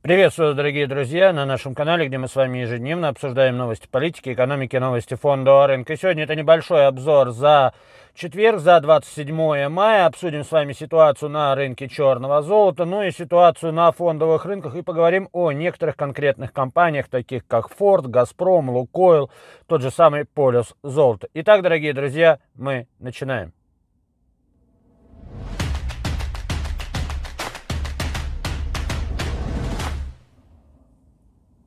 Приветствую вас, дорогие друзья, на нашем канале, где мы с вами ежедневно обсуждаем новости политики, экономики, новости фондового рынка. И сегодня это небольшой обзор за четверг, за 27 мая. Обсудим с вами ситуацию на рынке черного золота, ну и ситуацию на фондовых рынках. И поговорим о некоторых конкретных компаниях, таких как Ford, Газпром, Лукойл, тот же самый Полюс Золото. Итак, дорогие друзья, мы начинаем.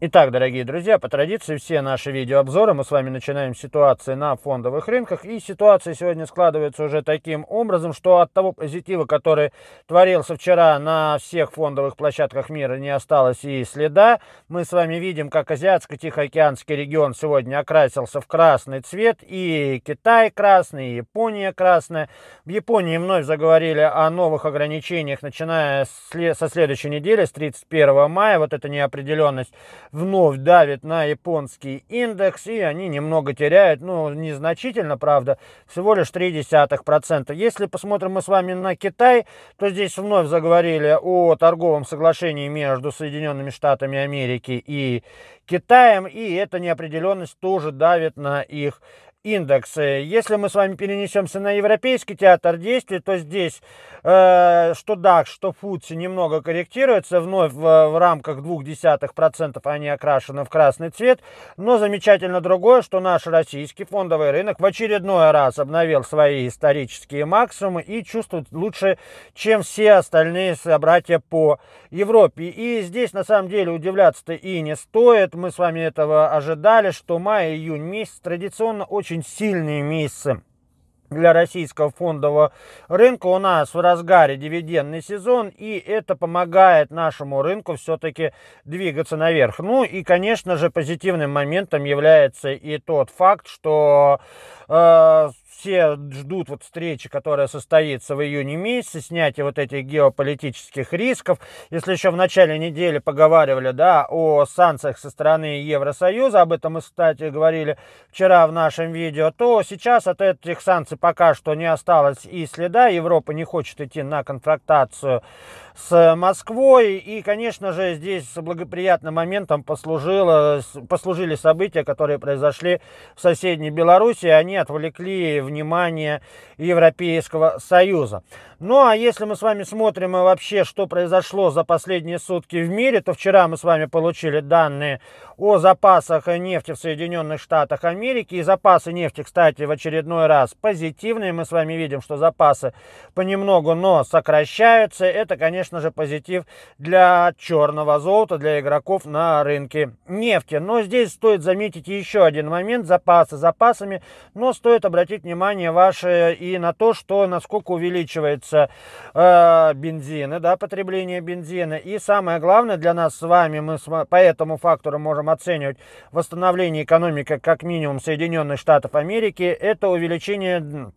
Итак, дорогие друзья, по традиции все наши видеообзоры мы с вами начинаем с ситуации на фондовых рынках. И ситуация сегодня складывается уже таким образом, что от того позитива, который творился вчера на всех фондовых площадках мира, не осталось и следа. Мы с вами видим, как Азиатско-Тихоокеанский регион сегодня окрасился в красный цвет. И Китай красный, и Япония красная. В Японии вновь заговорили о новых ограничениях, начиная со следующей недели, с 31 мая. Вот эта неопределенность вновь давит на японский индекс, и они немного теряют, ну, незначительно, правда, всего лишь 0,3%. Если посмотрим мы с вами на Китай, то здесь вновь заговорили о торговом соглашении между Соединенными Штатами Америки и Китаем, и эта неопределенность тоже давит на их индекс. Если мы с вами перенесемся на европейский театр действий, то здесь э, что DAX, что FTSE немного корректируется, вновь в, в рамках 0,2% они окрашены в красный цвет. Но замечательно другое, что наш российский фондовый рынок в очередной раз обновил свои исторические максимумы и чувствует лучше, чем все остальные собратья по Европе. И здесь на самом деле удивляться-то и не стоит. Мы с вами этого ожидали, что май-июнь месяц традиционно очень очень сильные месяцы для российского фондового рынка. У нас в разгаре дивидендный сезон, и это помогает нашему рынку все-таки двигаться наверх. Ну и, конечно же, позитивным моментом является и тот факт, что э, все ждут вот встречи, которая состоится в июне месяце, снятие вот этих геополитических рисков. Если еще в начале недели поговаривали, да, о санкциях со стороны Евросоюза, об этом мы, кстати, говорили вчера в нашем видео, то сейчас от этих санкций пока что не осталось и следа. Европа не хочет идти на конфронтацию с Москвой. И, конечно же, здесь благоприятным моментом послужило, послужили события, которые произошли в соседней Беларуси. Они отвлекли внимания Европейского Союза. Ну а если мы с вами смотрим э, вообще, что произошло за последние сутки в мире, то вчера мы с вами получили данные о запасах нефти в Соединенных Штатах Америки. И запасы нефти, кстати, в очередной раз позитивные. Мы с вами видим, что запасы понемногу, но сокращаются. Это, конечно же, позитив для черного золота, для игроков на рынке нефти. Но здесь стоит заметить еще один момент. Запасы запасами, но стоит обратить внимание ваше и на то, что насколько увеличивается касается э, бензина, да, потребление бензина. И самое главное для нас с вами, мы с, по этому фактору можем оценивать восстановление экономики как минимум Соединенных Штатов Америки, это увеличение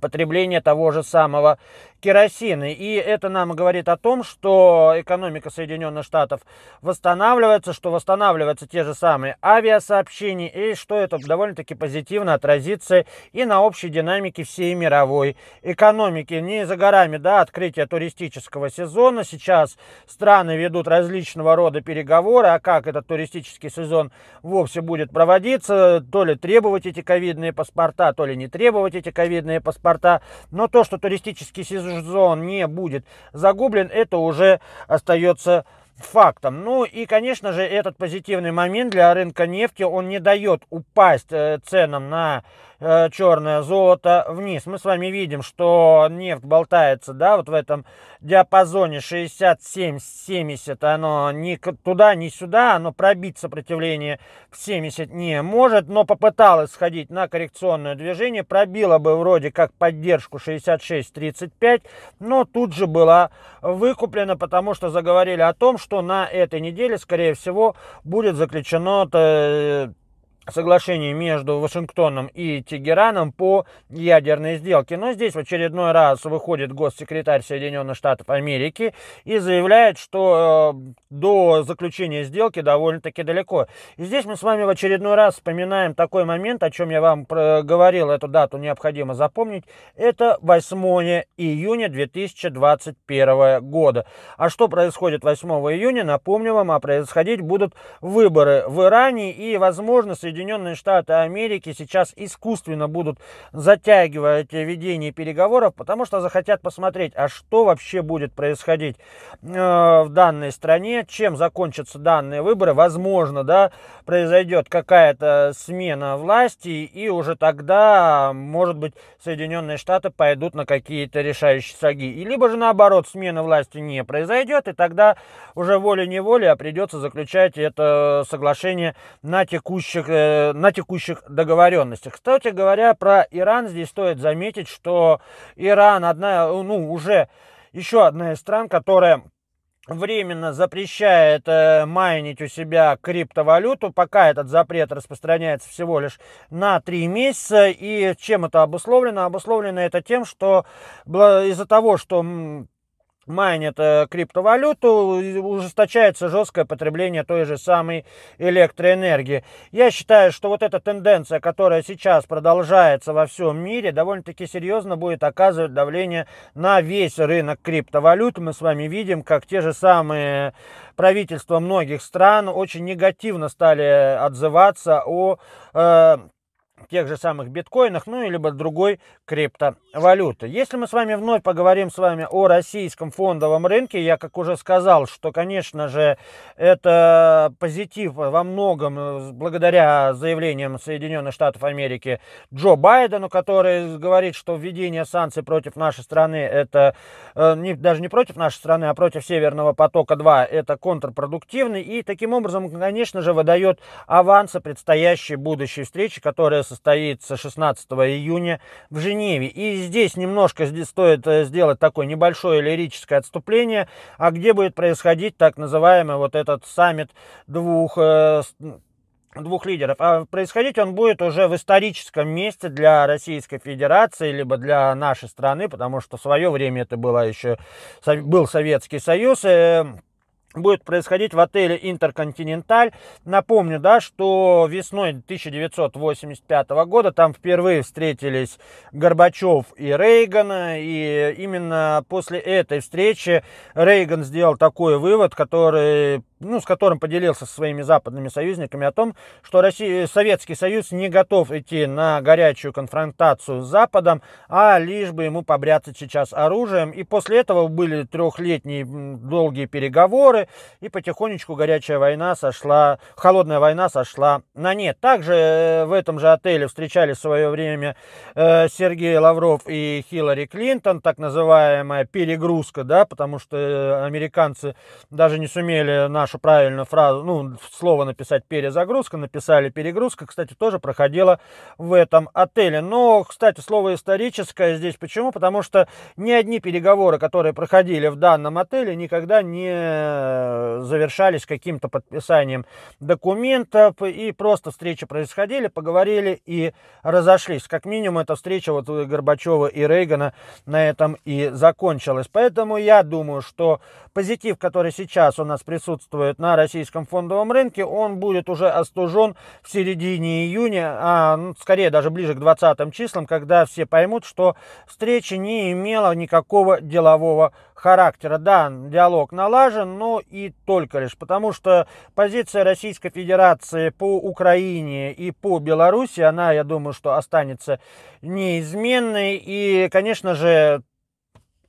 потребление того же самого керосина. И это нам говорит о том, что экономика Соединенных Штатов восстанавливается, что восстанавливаются те же самые авиасообщения, и что это довольно-таки позитивно отразится и на общей динамике всей мировой экономики. Не за горами да, открытие туристического сезона. Сейчас страны ведут различного рода переговоры, а как этот туристический сезон вовсе будет проводиться, то ли требовать эти ковидные паспорта, то ли не требовать эти ковидные паспорта, аэропорта. Но то, что туристический сезон не будет загублен, это уже остается фактом. Ну и, конечно же, этот позитивный момент для рынка нефти, он не дает упасть э, ценам на Э, черное золото вниз. Мы с вами видим, что нефть болтается, да, вот в этом диапазоне 67-70, оно ни туда, ни сюда, оно пробить сопротивление в 70 не может, но попыталось сходить на коррекционное движение, пробила бы вроде как поддержку 66-35, но тут же была выкуплена, потому что заговорили о том, что на этой неделе, скорее всего, будет заключено э, соглашений между Вашингтоном и Тегераном по ядерной сделке. Но здесь в очередной раз выходит госсекретарь Соединенных Штатов Америки и заявляет, что э, до заключения сделки довольно-таки далеко. И здесь мы с вами в очередной раз вспоминаем такой момент, о чем я вам говорил, эту дату необходимо запомнить. Это 8 июня 2021 года. А что происходит 8 июня? Напомню вам, а происходить будут выборы в Иране и, возможность Соединенные Штаты Америки сейчас искусственно будут затягивать ведение переговоров, потому что захотят посмотреть, а что вообще будет происходить э, в данной стране, чем закончатся данные выборы. Возможно, да, произойдет какая-то смена власти, и уже тогда, может быть, Соединенные Штаты пойдут на какие-то решающие шаги. И либо же наоборот, смена власти не произойдет, и тогда уже волей-неволей а придется заключать это соглашение на текущих э, Э, на текущих договоренностях. Кстати говоря, про Иран здесь стоит заметить, что Иран одна, ну, уже еще одна из стран, которая временно запрещает э, майнить у себя криптовалюту. Пока этот запрет распространяется всего лишь на 3 месяца. И чем это обусловлено? Обусловлено это тем, что из-за того, что майнят э, криптовалюту, ужесточается жесткое потребление той же самой электроэнергии. Я считаю, что вот эта тенденция, которая сейчас продолжается во всем мире, довольно-таки серьезно будет оказывать давление на весь рынок криптовалют. Мы с вами видим, как те же самые правительства многих стран очень негативно стали отзываться о э, тех же самых биткоинах, ну, либо другой криптовалюты. Если мы с вами вновь поговорим с вами о российском фондовом рынке, я как уже сказал, что, конечно же, это позитив во многом э, благодаря заявлениям Соединенных Штатов Америки Джо Байдену, который говорит, что введение санкций против нашей страны, это э, не, даже не против нашей страны, а против Северного потока-2, это контрпродуктивный, и таким образом, конечно же, выдает авансы предстоящей будущей встречи, которая состоится 16 июня в Женеве. И здесь немножко стоит э, сделать такое небольшое лирическое отступление, а где будет происходить так называемый вот этот саммит двух э, двух лидеров. А происходить он будет уже в историческом месте для Российской Федерации, либо для нашей страны, потому что в свое время это было еще, был Советский Союз. И эм, будет происходить в отеле «Интерконтиненталь». Напомню, да, что весной 1985 года там впервые встретились Горбачев и Рейган, и именно после этой встречи Рейган сделал такой вывод, который ну, с которым поделился со своими западными союзниками о том, что Россия, э, Советский Союз не готов идти на горячую конфронтацию с Западом, а лишь бы ему побряться сейчас оружием. И после этого были трехлетние долгие переговоры, и потихонечку горячая война сошла, холодная война сошла на нет. Также э, в этом же отеле встречали в свое время э, Сергей Лавров и Хиллари Клинтон, так называемая перегрузка, да, потому что американцы даже не сумели наш нашу правильную фразу, ну, слово написать перезагрузка, написали перегрузка, кстати, тоже проходила в этом отеле. Но, кстати, слово историческое здесь почему? Потому что ни одни переговоры, которые проходили в данном отеле, никогда не завершались каким-то подписанием документов и просто встречи происходили, поговорили и разошлись. Как минимум, эта встреча вот у Горбачева и Рейгана на этом и закончилась. Поэтому я думаю, что позитив, который сейчас у нас присутствует, присутствует на российском фондовом рынке, он будет уже остужен в середине июня, а ну, скорее даже ближе к 20 числам, когда все поймут, что встреча не имела никакого делового характера. Да, диалог налажен, но и только лишь потому, что позиция Российской Федерации по Украине и по Беларуси, она, я думаю, что останется неизменной. И, конечно же,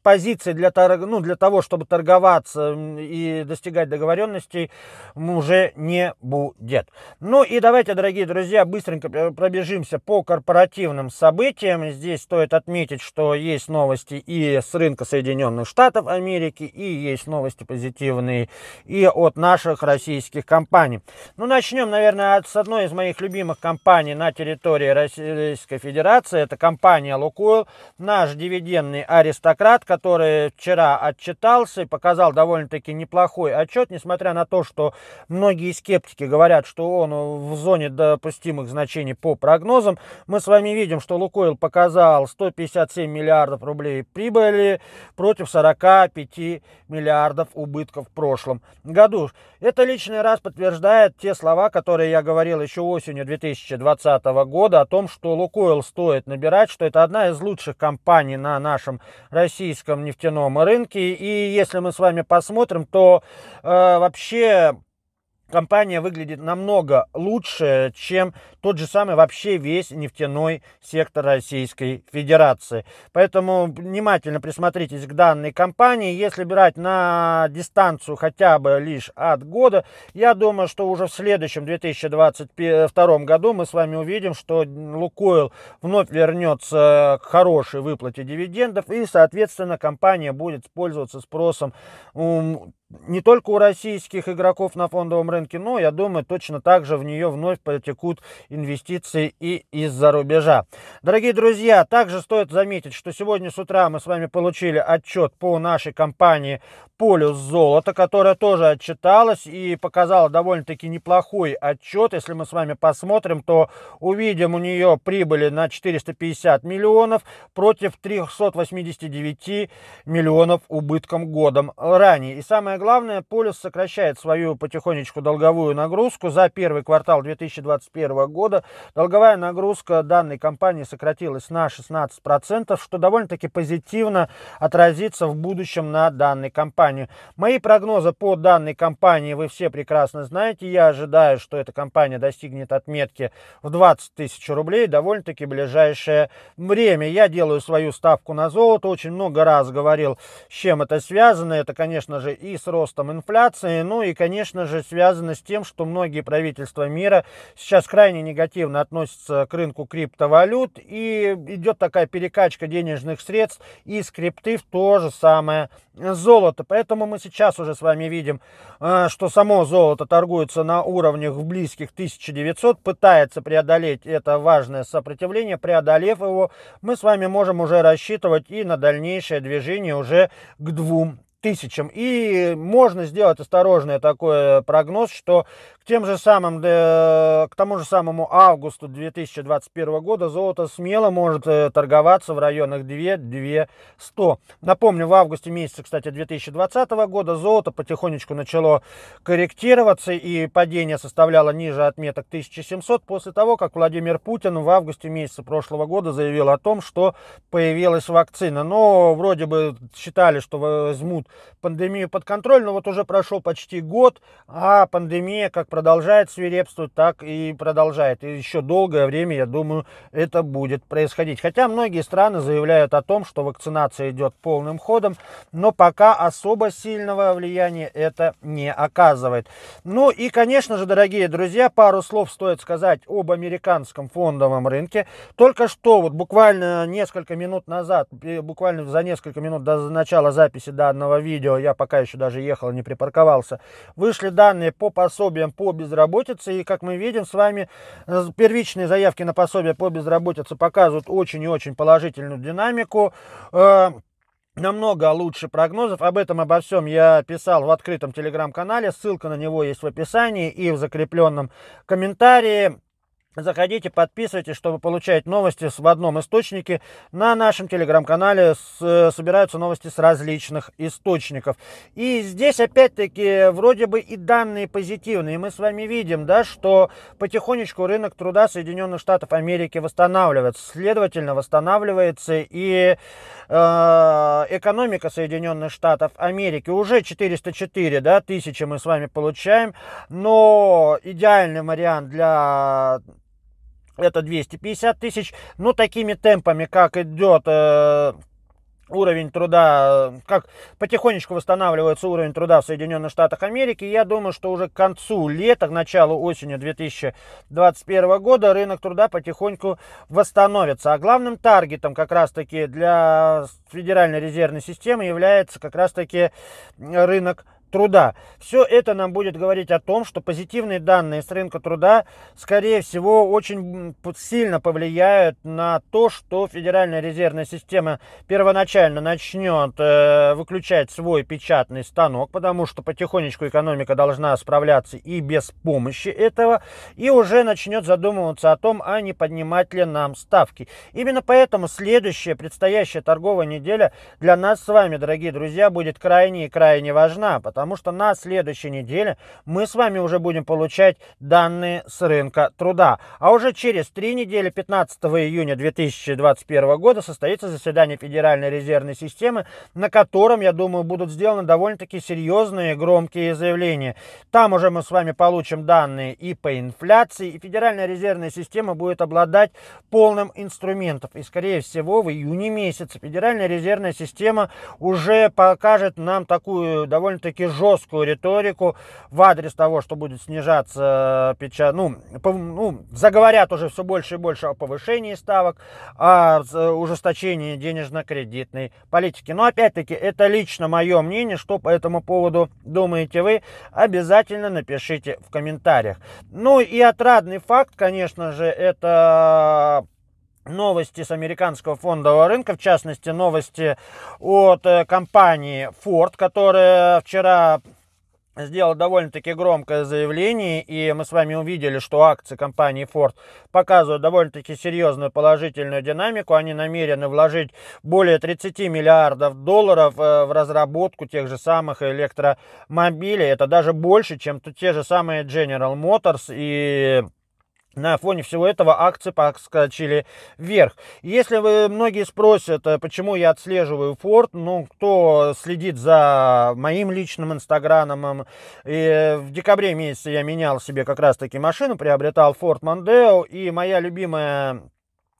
позиций для, торг... ну, для того, чтобы торговаться и достигать договоренностей, уже не будет. Ну и давайте, дорогие друзья, быстренько пробежимся по корпоративным событиям. Здесь стоит отметить, что есть новости и с рынка Соединенных Штатов Америки, и есть новости позитивные и от наших российских компаний. Ну, начнем, наверное, от, с одной из моих любимых компаний на территории Российской Федерации. Это компания «Лукойл», наш дивидендный аристократ, который вчера отчитался и показал довольно-таки неплохой отчет, несмотря на то, что многие скептики говорят, что он в зоне допустимых значений по прогнозам. Мы с вами видим, что Лукойл показал 157 миллиардов рублей прибыли против 45 миллиардов убытков в прошлом году. Это личный раз подтверждает те слова, которые я говорил еще осенью 2020 года о том, что Лукойл стоит набирать, что это одна из лучших компаний на нашем российском белорусском нефтяном рынке. И если мы с вами посмотрим, то э, вообще компания выглядит намного лучше, чем тот же самый вообще весь нефтяной сектор Российской Федерации. Поэтому внимательно присмотритесь к данной компании. Если брать на дистанцию хотя бы лишь от года, я думаю, что уже в следующем 2022 году мы с вами увидим, что Лукойл вновь вернется к хорошей выплате дивидендов и, соответственно, компания будет пользоваться спросом не только у российских игроков на фондовом рынке, но, я думаю, точно так же в нее вновь потекут инвестиции и из-за рубежа. Дорогие друзья, также стоит заметить, что сегодня с утра мы с вами получили отчет по нашей компании полюс золота, которая тоже отчиталась и показала довольно-таки неплохой отчет. Если мы с вами посмотрим, то увидим у нее прибыли на 450 миллионов против 389 миллионов убытком годом ранее. И самое главное, полис сокращает свою потихонечку долговую нагрузку. За первый квартал 2021 года долговая нагрузка данной компании сократилась на 16%, что довольно-таки позитивно отразится в будущем на данной компании. Мои прогнозы по данной компании вы все прекрасно знаете. Я ожидаю, что эта компания достигнет отметки в 20 тысяч рублей довольно-таки ближайшее время. Я делаю свою ставку на золото. Очень много раз говорил, с чем это связано. Это, конечно же, и с ростом инфляции, ну и, конечно же, связано с тем, что многие правительства мира сейчас крайне негативно относятся к рынку криптовалют и идет такая перекачка денежных средств из крипты в то же самое золото. Поэтому мы сейчас уже с вами видим, э, что само золото торгуется на уровнях в близких 1900, пытается преодолеть это важное сопротивление. Преодолев его, мы с вами можем уже рассчитывать и на дальнейшее движение уже к двум тысячам. И можно сделать осторожный такой э, прогноз, что к тем же самым, э, к тому же самому августу 2021 года золото смело может э, торговаться в районах 2-200. Напомню, в августе месяце, кстати, 2020 года золото потихонечку начало корректироваться и падение составляло ниже отметок 1700 после того, как Владимир Путин в августе месяце прошлого года заявил о том, что появилась вакцина. Но вроде бы считали, что возьмут пандемию под контроль, но вот уже прошел почти год, а пандемия как продолжает свирепствовать, так и продолжает. И еще долгое время, я думаю, это будет происходить. Хотя многие страны заявляют о том, что вакцинация идет полным ходом, но пока особо сильного влияния это не оказывает. Ну и, конечно же, дорогие друзья, пару слов стоит сказать об американском фондовом рынке. Только что, вот буквально несколько минут назад, буквально за несколько минут до начала записи данного видео, я пока еще даже ехал, не припарковался, вышли данные по пособиям по безработице, и как мы видим с вами, э, первичные заявки на пособие по безработице показывают очень и очень положительную динамику э, намного лучше прогнозов. Об этом, обо всем я писал в открытом телеграм-канале. Ссылка на него есть в описании и в закрепленном комментарии. Заходите, подписывайтесь, чтобы получать новости в одном источнике. На нашем телеграм-канале э, собираются новости с различных источников. И здесь опять-таки вроде бы и данные позитивные. Мы с вами видим, да, что потихонечку рынок труда Соединенных Штатов Америки восстанавливается. Следовательно, восстанавливается и э, экономика Соединенных Штатов Америки. Уже 404 да, тысячи мы с вами получаем. Но идеальный вариант для это 250 тысяч. Но ну, такими темпами, как идет э, уровень труда, э, как потихонечку восстанавливается уровень труда в Соединенных Штатах Америки, я думаю, что уже к концу лета, к началу осени 2021 года рынок труда потихоньку восстановится. А главным таргетом как раз-таки для Федеральной резервной системы является как раз-таки рынок труда. Все это нам будет говорить о том, что позитивные данные с рынка труда, скорее всего, очень сильно повлияют на то, что Федеральная резервная система первоначально начнет э, выключать свой печатный станок, потому что потихонечку экономика должна справляться и без помощи этого, и уже начнет задумываться о том, а не поднимать ли нам ставки. Именно поэтому следующая предстоящая торговая неделя для нас с вами, дорогие друзья, будет крайне и крайне важна, потому потому что на следующей неделе мы с вами уже будем получать данные с рынка труда. А уже через три недели, 15 июня 2021 года, состоится заседание Федеральной резервной системы, на котором, я думаю, будут сделаны довольно-таки серьезные громкие заявления. Там уже мы с вами получим данные и по инфляции, и Федеральная резервная система будет обладать полным инструментом. И, скорее всего, в июне месяце Федеральная резервная система уже покажет нам такую довольно-таки жесткую риторику в адрес того, что будет снижаться э, печать, ну, по, ну, заговорят уже все больше и больше о повышении ставок, о ужесточении денежно-кредитной политики. Но опять-таки, это лично мое мнение, что по этому поводу думаете вы, обязательно напишите в комментариях. Ну и отрадный факт, конечно же, это новости с американского фондового рынка, в частности новости от э, компании Ford, которая вчера сделала довольно-таки громкое заявление, и мы с вами увидели, что акции компании Ford показывают довольно-таки серьезную положительную динамику. Они намерены вложить более 30 миллиардов долларов э, в разработку тех же самых электромобилей. Это даже больше, чем те же самые General Motors и на фоне всего этого акции подскочили вверх. Если вы многие спросят, э, почему я отслеживаю Форд, ну, кто следит за моим личным инстаграмом, и э, в декабре месяце я менял себе как раз-таки машину, приобретал Ford Mondeo, и моя любимая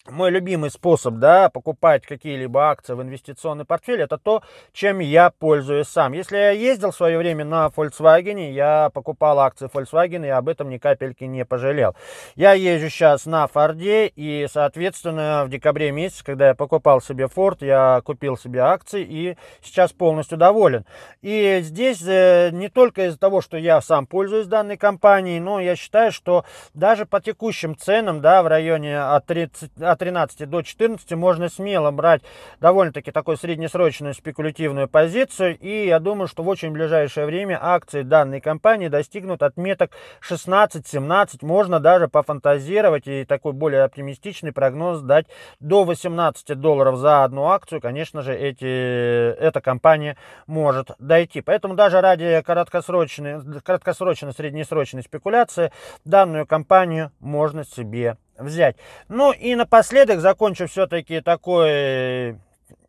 мой любимый способ да, покупать какие-либо акции в инвестиционный портфель, это то, чем я пользуюсь сам. Если я ездил в свое время на Volkswagen, я покупал акции Volkswagen и об этом ни капельки не пожалел. Я езжу сейчас на Форде и, соответственно, в декабре месяце, когда я покупал себе Ford, я купил себе акции и сейчас полностью доволен. И здесь э, не только из-за того, что я сам пользуюсь данной компанией, но я считаю, что даже по текущим ценам, да, в районе от 30 от 13 до 14 можно смело брать довольно-таки такую среднесрочную спекулятивную позицию. И я думаю, что в очень ближайшее время акции данной компании достигнут отметок 16-17. Можно даже пофантазировать и такой более оптимистичный прогноз дать до 18 долларов за одну акцию. Конечно же, эти, эта компания может дойти. Поэтому даже ради краткосрочной, краткосрочной среднесрочной спекуляции данную компанию можно себе взять. Ну и напоследок закончу все-таки такой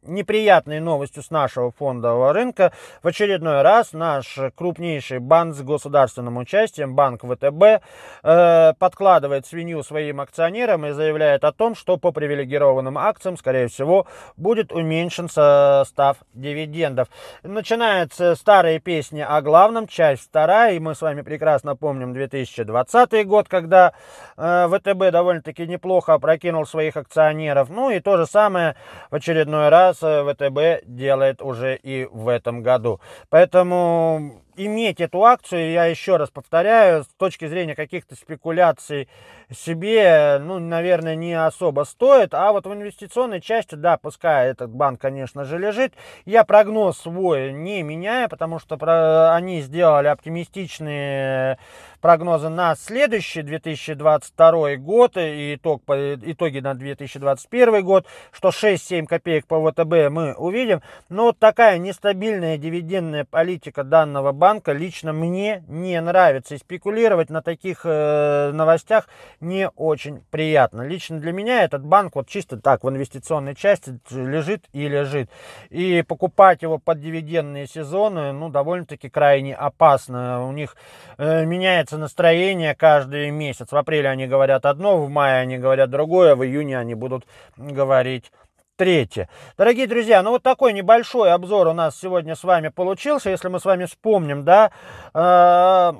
неприятной новостью с нашего фондового рынка. В очередной раз наш крупнейший банк с государственным участием, банк ВТБ, э, подкладывает свинью своим акционерам и заявляет о том, что по привилегированным акциям, скорее всего, будет уменьшен состав дивидендов. Начинаются старые песни о главном, часть вторая, и мы с вами прекрасно помним 2020 год, когда э, ВТБ довольно-таки неплохо опрокинул своих акционеров. Ну и то же самое в очередной раз сейчас э, ВТБ делает уже и в этом году. Поэтому иметь эту акцию, я еще раз повторяю, с точки зрения каких-то спекуляций себе, ну, наверное, не особо стоит. А вот в инвестиционной части, да, пускай этот банк, конечно же, лежит. Я прогноз свой не меняю, потому что про... они сделали оптимистичные прогнозы на следующий 2022 год и итог, по... итоги на 2021 год, что 6-7 копеек по ВТБ мы увидим. Но вот такая нестабильная дивидендная политика данного банка Центробанка лично мне не нравится. И спекулировать на таких э, новостях не очень приятно. Лично для меня этот банк вот чисто так в инвестиционной части лежит и лежит. И покупать его под дивидендные сезоны, ну, довольно-таки крайне опасно. У них э, меняется настроение каждый месяц. В апреле они говорят одно, в мае они говорят другое, в июне они будут говорить третье. Дорогие друзья, ну вот такой небольшой обзор у нас сегодня с вами получился. Если мы с вами вспомним, да, э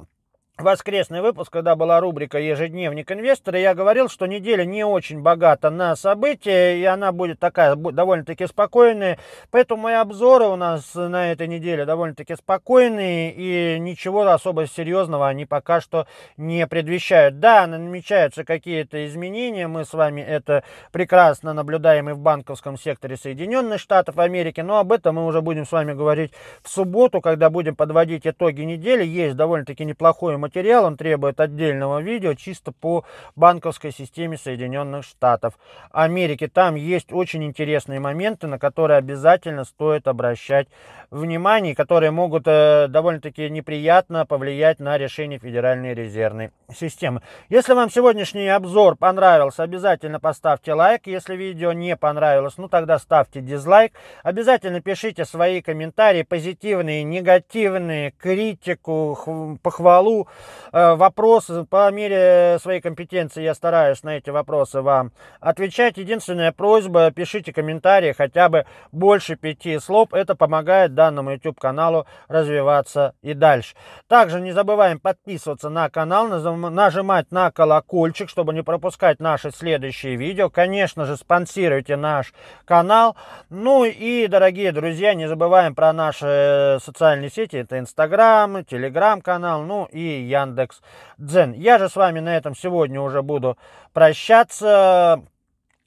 воскресный выпуск, когда была рубрика «Ежедневник инвестора», я говорил, что неделя не очень богата на события, и она будет такая довольно-таки спокойная. Поэтому мои обзоры у нас на этой неделе довольно-таки спокойные, и ничего особо серьезного они пока что не предвещают. Да, намечаются какие-то изменения, мы с вами это прекрасно наблюдаем и в банковском секторе Соединенных Штатов Америки, но об этом мы уже будем с вами говорить в субботу, когда будем подводить итоги недели. Есть довольно-таки неплохой материал материал, он требует отдельного видео чисто по банковской системе Соединенных Штатов Америки. Там есть очень интересные моменты, на которые обязательно стоит обращать внимание, которые могут э, довольно-таки неприятно повлиять на решение Федеральной резервной системы. Если вам сегодняшний обзор понравился, обязательно поставьте лайк. Если видео не понравилось, ну тогда ставьте дизлайк. Обязательно пишите свои комментарии, позитивные, негативные, критику, похвалу. Э, вопросы, э, по мере своей компетенции я стараюсь на эти вопросы вам отвечать. Единственная просьба, пишите комментарии хотя бы больше пяти слов. Это помогает данному YouTube-каналу развиваться и дальше. Также не забываем подписываться на канал, нажимать на колокольчик, чтобы не пропускать наши следующие видео. Конечно же, спонсируйте наш канал. Ну и, дорогие друзья, не забываем про наши э, социальные сети. Это Инстаграм, Телеграм-канал, ну и Яндекс Дзен. Я же с вами на этом сегодня уже буду прощаться.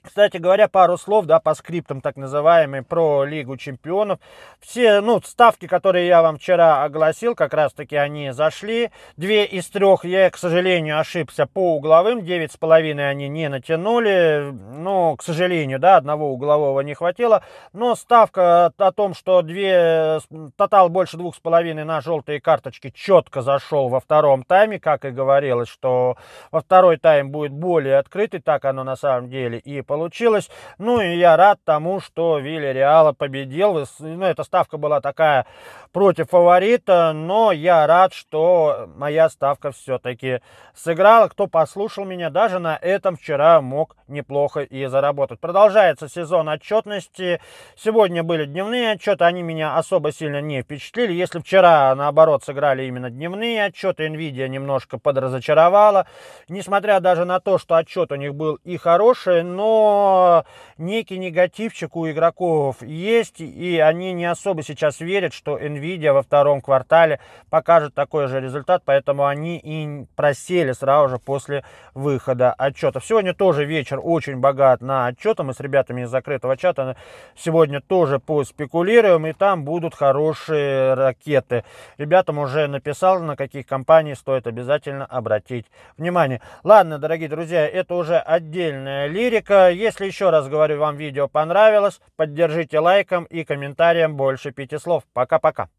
Кстати говоря, пару слов, да, по скриптам так называемым про Лигу Чемпионов. Все, ну, ставки, которые я вам вчера огласил, как раз-таки они зашли. Две из трех я, к сожалению, ошибся по угловым. Девять с половиной они не натянули. Ну, к сожалению, да, одного углового не хватило. Но ставка о том, что две, тотал больше двух с половиной на желтые карточки четко зашел во втором тайме, как и говорилось, что во второй тайм будет более открытый. Так оно на самом деле и получилось получилось. Ну и я рад тому, что Вилли Реала победил. Ну, эта ставка была такая против фаворита, но я рад, что моя ставка все-таки сыграла. Кто послушал меня, даже на этом вчера мог неплохо и заработать. Продолжается сезон отчетности. Сегодня были дневные отчеты, они меня особо сильно не впечатлили. Если вчера, наоборот, сыграли именно дневные отчеты, Nvidia немножко подразочаровала. Несмотря даже на то, что отчет у них был и хороший, но некий негативчик у игроков есть, и они не особо сейчас верят, что Nvidia во втором квартале покажет такой же результат, поэтому они и просели сразу же после выхода отчетов. Сегодня тоже вечер очень богат на отчеты, мы с ребятами из закрытого чата сегодня тоже поспекулируем, и там будут хорошие ракеты. Ребятам уже написал, на каких компаниях стоит обязательно обратить внимание. Ладно, дорогие друзья, это уже отдельная лирика. Если еще раз говорю, вам видео понравилось, поддержите лайком и комментарием больше пяти слов. Пока-пока.